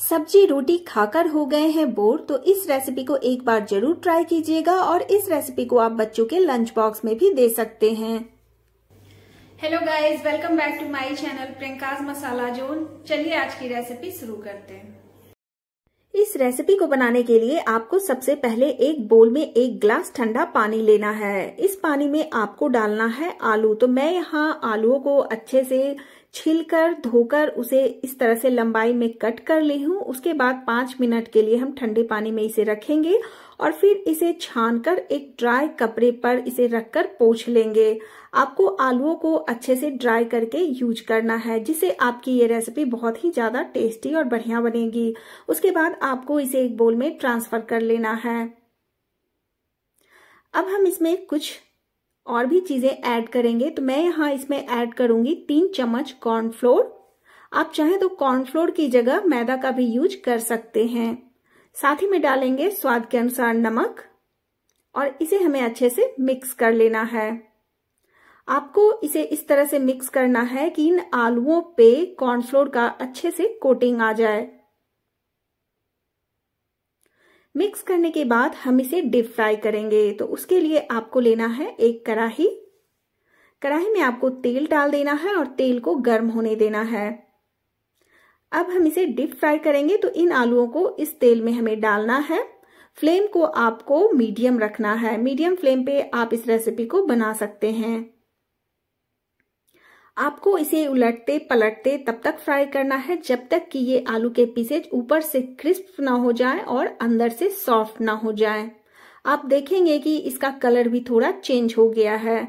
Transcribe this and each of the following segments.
सब्जी रोटी खाकर हो गए हैं बोर तो इस रेसिपी को एक बार जरूर ट्राई कीजिएगा और इस रेसिपी को आप बच्चों के लंच बॉक्स में भी दे सकते हैं hello guys welcome back to my channel Priyanka's masala zone चलिए आज की रेसिपी शुरू करते हैं इस रेसिपी को बनाने के लिए आपको सबसे पहले एक बोल में एक ग्लास ठंडा पानी लेना है इस पानी में आपको डालना है आलू तो मैं यहाँ आलुओं को अच्छे से छिलकर धोकर उसे इस तरह से लंबाई में कट कर ली हूँ उसके बाद पांच मिनट के लिए हम ठंडे पानी में इसे रखेंगे और फिर इसे छानकर एक ड्राई कपड़े पर इसे रखकर पोछ लेंगे आपको आलुओं को अच्छे से ड्राई करके यूज करना है जिससे आपकी ये रेसिपी बहुत ही ज़्यादा टेस्टी और बढ़िया बनेगी उसके बाद आपको इसे एक बोल में ट्रांसफर कर लेना है अब हम इसमें कुछ और भी चीजें ऐड करेंगे तो मैं यहाँ इसमें ऐड करूंगी तीन चम्मच कॉर्नफ्लोर आप चाहें तो कॉर्नफ्लोर की जगह मैदा का भी यूज कर सकते हैं साथ ही में डालेंगे स्वाद के अनुसार नमक और इसे हमें अच्छे से मिक्स कर लेना है आपको इसे इस तरह से मिक्स करना है कि इन आलुओं पे कॉर्नफ्लोर का अच्छे से कोटिंग आ जाए मिक्स करने के बाद हम इसे डिप फ्राई करेंगे तो उसके लिए आपको लेना है एक कड़ाही कड़ाही में आपको तेल डाल देना है और तेल को गर्म होने देना है अब हम इसे डिप फ्राई करेंगे तो इन आलुओं को इस तेल में हमें डालना है फ्लेम को आपको मीडियम रखना है मीडियम फ्लेम पे आप इस रेसिपी को बना सकते हैं आपको इसे उलटते पलटते तब तक फ्राई करना है जब तक कि ये आलू के पीसेज ऊपर से क्रिस्प ना हो जाए और अंदर से सॉफ्ट ना हो जाए आप देखेंगे कि इसका कलर भी थोड़ा चेंज हो गया है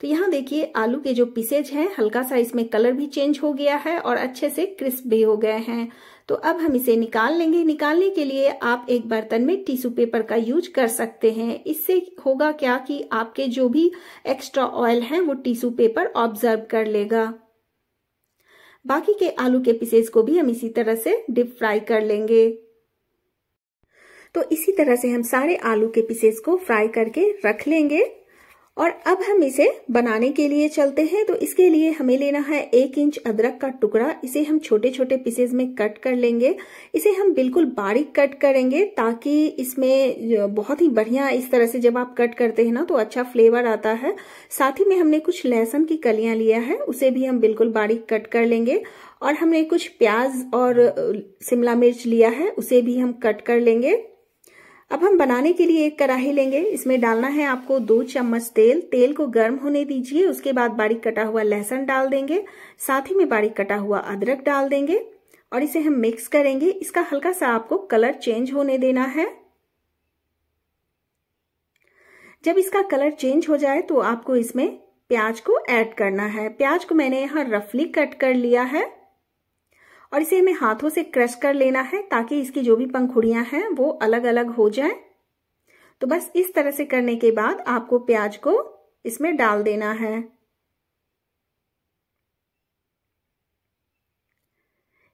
तो यहाँ देखिए आलू के जो पीसेज हैं हल्का सा इसमें कलर भी चेंज हो गया है और अच्छे से क्रिस्प भी हो गए हैं तो अब हम इसे निकाल लेंगे निकालने के लिए आप एक बर्तन में टिश्यू पेपर का यूज कर सकते हैं इससे होगा क्या कि आपके जो भी एक्स्ट्रा ऑयल है वो टिश्यू पेपर ऑब्जर्व कर लेगा बाकी के आलू के पीसेज को भी हम इसी तरह से डिप फ्राई कर लेंगे तो इसी तरह से हम सारे आलू के पीसेस को फ्राई करके रख लेंगे और अब हम इसे बनाने के लिए चलते हैं तो इसके लिए हमें लेना है एक इंच अदरक का टुकड़ा इसे हम छोटे छोटे पीसेज में कट कर लेंगे इसे हम बिल्कुल बारीक कट करेंगे ताकि इसमें बहुत ही बढ़िया इस तरह से जब आप कट करते हैं ना तो अच्छा फ्लेवर आता है साथ ही में हमने कुछ लहसुन की कलियां लिया है उसे भी हम बिल्कुल बारीक कट कर लेंगे और हमने कुछ प्याज और शिमला मिर्च लिया है उसे भी हम कट कर लेंगे अब हम बनाने के लिए एक कढ़ाई लेंगे इसमें डालना है आपको दो चम्मच तेल तेल को गर्म होने दीजिए उसके बाद बारीक कटा हुआ लहसुन डाल देंगे साथ ही में बारीक कटा हुआ अदरक डाल देंगे और इसे हम मिक्स करेंगे इसका हल्का सा आपको कलर चेंज होने देना है जब इसका कलर चेंज हो जाए तो आपको इसमें प्याज को ऐड करना है प्याज को मैंने यहाँ रफली कट कर लिया है और इसे हमें हाथों से क्रश कर लेना है ताकि इसकी जो भी पंखुड़ियां हैं वो अलग अलग हो जाए तो बस इस तरह से करने के बाद आपको प्याज को इसमें डाल देना है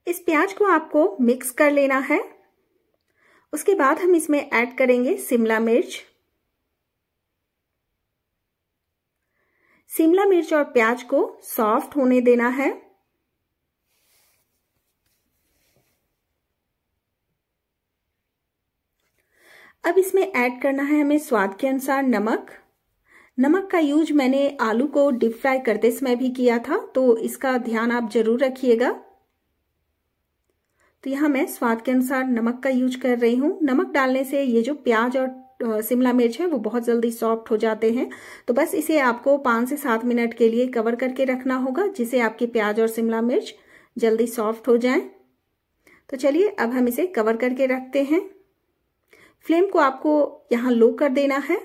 इस प्याज को आपको मिक्स कर लेना है उसके बाद हम इसमें ऐड करेंगे शिमला मिर्च शिमला मिर्च और प्याज को सॉफ्ट होने देना है अब इसमें ऐड करना है हमें स्वाद के अनुसार नमक नमक का यूज मैंने आलू को डीप फ्राई करते समय भी किया था तो इसका ध्यान आप जरूर रखिएगा तो यहां मैं स्वाद के अनुसार नमक का यूज कर रही हूं नमक डालने से ये जो प्याज और शिमला मिर्च है वो बहुत जल्दी सॉफ्ट हो जाते हैं तो बस इसे आपको पांच से सात मिनट के लिए कवर करके रखना होगा जिसे आपके प्याज और शिमला मिर्च जल्दी सॉफ्ट हो जाए तो चलिए अब हम इसे कवर करके रखते हैं फ्लेम को आपको यहाँ लो कर देना है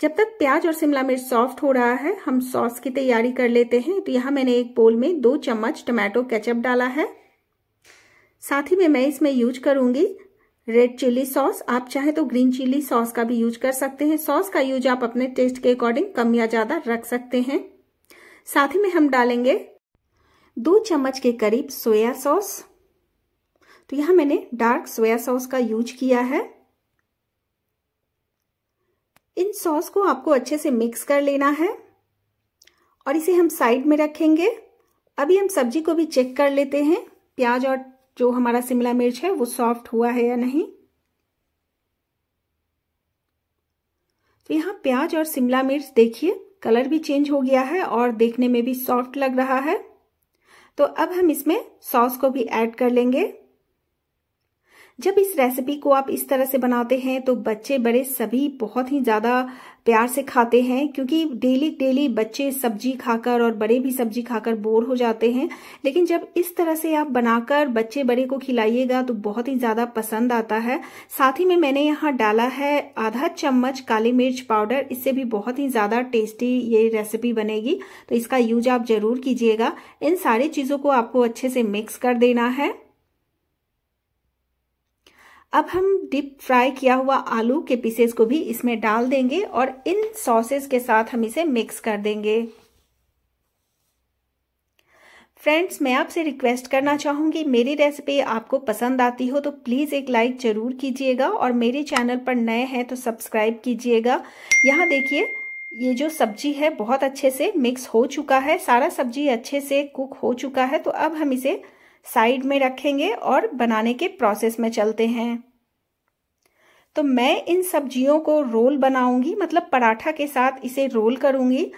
जब तक प्याज और शिमला मिर्च सॉफ्ट हो रहा है हम सॉस की तैयारी कर लेते हैं तो यहाँ मैंने एक बोल में दो चम्मच टमाटो केचप डाला है साथ ही में मैं इसमें यूज करूंगी रेड चिली सॉस आप चाहे तो ग्रीन चिली सॉस का भी यूज कर सकते हैं सॉस का यूज आप अपने टेस्ट के अकॉर्डिंग कम या ज्यादा रख सकते हैं साथ ही में हम डालेंगे दो चम्मच के करीब सोया सॉस तो यहां मैंने डार्क सोया सॉस का यूज किया है इन सॉस को आपको अच्छे से मिक्स कर लेना है और इसे हम साइड में रखेंगे अभी हम सब्जी को भी चेक कर लेते हैं प्याज और जो हमारा शिमला मिर्च है वो सॉफ्ट हुआ है या नहीं तो यहाँ प्याज और शिमला मिर्च देखिए कलर भी चेंज हो गया है और देखने में भी सॉफ्ट लग रहा है तो अब हम इसमें सॉस को भी ऐड कर लेंगे जब इस रेसिपी को आप इस तरह से बनाते हैं तो बच्चे बड़े सभी बहुत ही ज़्यादा प्यार से खाते हैं क्योंकि डेली डेली बच्चे सब्जी खाकर और बड़े भी सब्जी खाकर बोर हो जाते हैं लेकिन जब इस तरह से आप बनाकर बच्चे बड़े को खिलाइएगा तो बहुत ही ज़्यादा पसंद आता है साथ ही में मैंने यहाँ डाला है आधा चम्मच काली मिर्च पाउडर इससे भी बहुत ही ज़्यादा टेस्टी ये रेसिपी बनेगी तो इसका यूज आप ज़रूर कीजिएगा इन सारी चीज़ों को आपको अच्छे से मिक्स कर देना है अब हम डीप फ्राई किया हुआ आलू के पीसेस को भी इसमें डाल देंगे और इन सॉसेस के साथ हम इसे मिक्स कर देंगे फ्रेंड्स मैं आपसे रिक्वेस्ट करना चाहूँगी मेरी रेसिपी आपको पसंद आती हो तो प्लीज़ एक लाइक ज़रूर कीजिएगा और मेरे चैनल पर नए हैं तो सब्सक्राइब कीजिएगा यहाँ देखिए ये जो सब्जी है बहुत अच्छे से मिक्स हो चुका है सारा सब्जी अच्छे से कुक हो चुका है तो अब हम इसे साइड में रखेंगे और बनाने के प्रोसेस में चलते हैं तो मैं इन सब्जियों को रोल बनाऊंगी मतलब पराठा के साथ इसे रोल करूंगी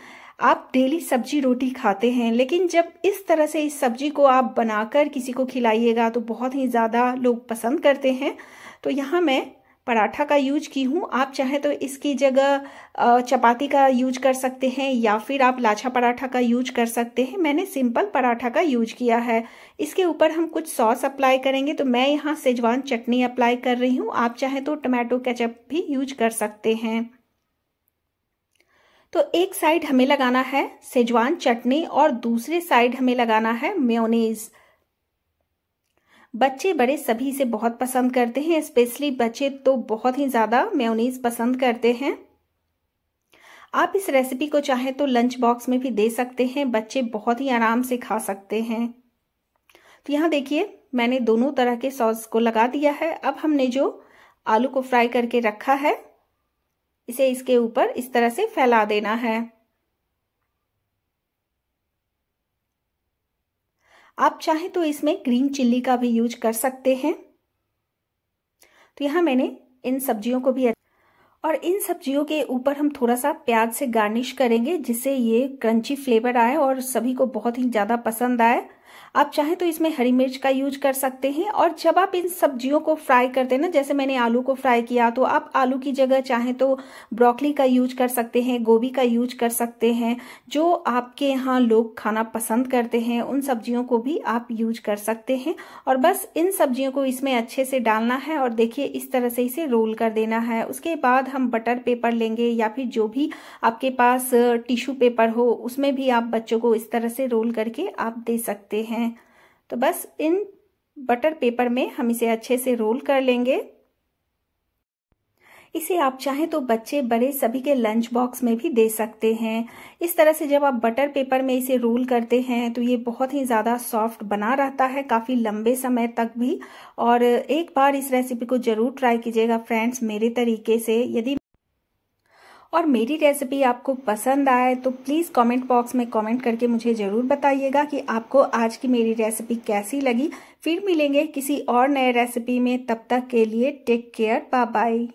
आप डेली सब्जी रोटी खाते हैं लेकिन जब इस तरह से इस सब्जी को आप बनाकर किसी को खिलाइएगा तो बहुत ही ज़्यादा लोग पसंद करते हैं तो यहाँ मैं पराठा का यूज की हूँ आप चाहें तो इसकी जगह चपाती का यूज कर सकते हैं या फिर आप लाछा पराठा का यूज कर सकते हैं मैंने सिंपल पराठा का यूज किया है इसके ऊपर हम कुछ सॉस अप्लाई करेंगे तो मैं यहाँ सेजवान चटनी अप्लाई कर रही हूँ आप चाहें तो टमाटो केचप भी यूज कर सकते हैं तो एक साइड हमें लगाना है सेजवान चटनी और दूसरे साइड हमें लगाना है म्योनीज़ बच्चे बड़े सभी इसे बहुत पसंद करते हैं स्पेशली बच्चे तो बहुत ही ज़्यादा मेयोनीज पसंद करते हैं आप इस रेसिपी को चाहे तो लंच बॉक्स में भी दे सकते हैं बच्चे बहुत ही आराम से खा सकते हैं तो यहाँ देखिए मैंने दोनों तरह के सॉस को लगा दिया है अब हमने जो आलू को फ्राई करके रखा है इसे इसके ऊपर इस तरह से फैला देना है आप चाहें तो इसमें ग्रीन चिल्ली का भी यूज कर सकते हैं तो यहाँ मैंने इन सब्जियों को भी और इन सब्जियों के ऊपर हम थोड़ा सा प्याज से गार्निश करेंगे जिससे ये क्रंची फ्लेवर आए और सभी को बहुत ही ज़्यादा पसंद आए आप चाहे तो इसमें हरी मिर्च का यूज कर सकते हैं और जब आप इन सब्जियों को फ्राई करते हैं ना जैसे मैंने आलू को फ्राई किया तो आप आलू की जगह चाहे तो ब्रोकली का यूज कर सकते हैं गोभी का यूज कर सकते हैं जो आपके यहाँ लोग खाना पसंद करते हैं उन सब्जियों को भी आप यूज कर सकते हैं और बस इन सब्जियों को इसमें अच्छे से डालना है और देखिए इस तरह से इसे रोल कर देना है उसके बाद हम बटर पेपर लेंगे या फिर जो भी आपके पास टिश्यू पेपर हो उसमें भी आप बच्चों को इस तरह से रोल करके आप दे सकते हैं तो बस इन बटर पेपर में हम इसे अच्छे से रोल कर लेंगे इसे आप चाहें तो बच्चे बड़े सभी के लंच बॉक्स में भी दे सकते हैं इस तरह से जब आप बटर पेपर में इसे रोल करते हैं तो ये बहुत ही ज़्यादा सॉफ्ट बना रहता है काफ़ी लंबे समय तक भी और एक बार इस रेसिपी को ज़रूर ट्राई कीजिएगा फ्रेंड्स मेरे तरीके से यदि और मेरी रेसिपी आपको पसंद आए तो प्लीज़ कमेंट बॉक्स में कमेंट करके मुझे ज़रूर बताइएगा कि आपको आज की मेरी रेसिपी कैसी लगी फिर मिलेंगे किसी और नए रेसिपी में तब तक के लिए टेक केयर बाय बाय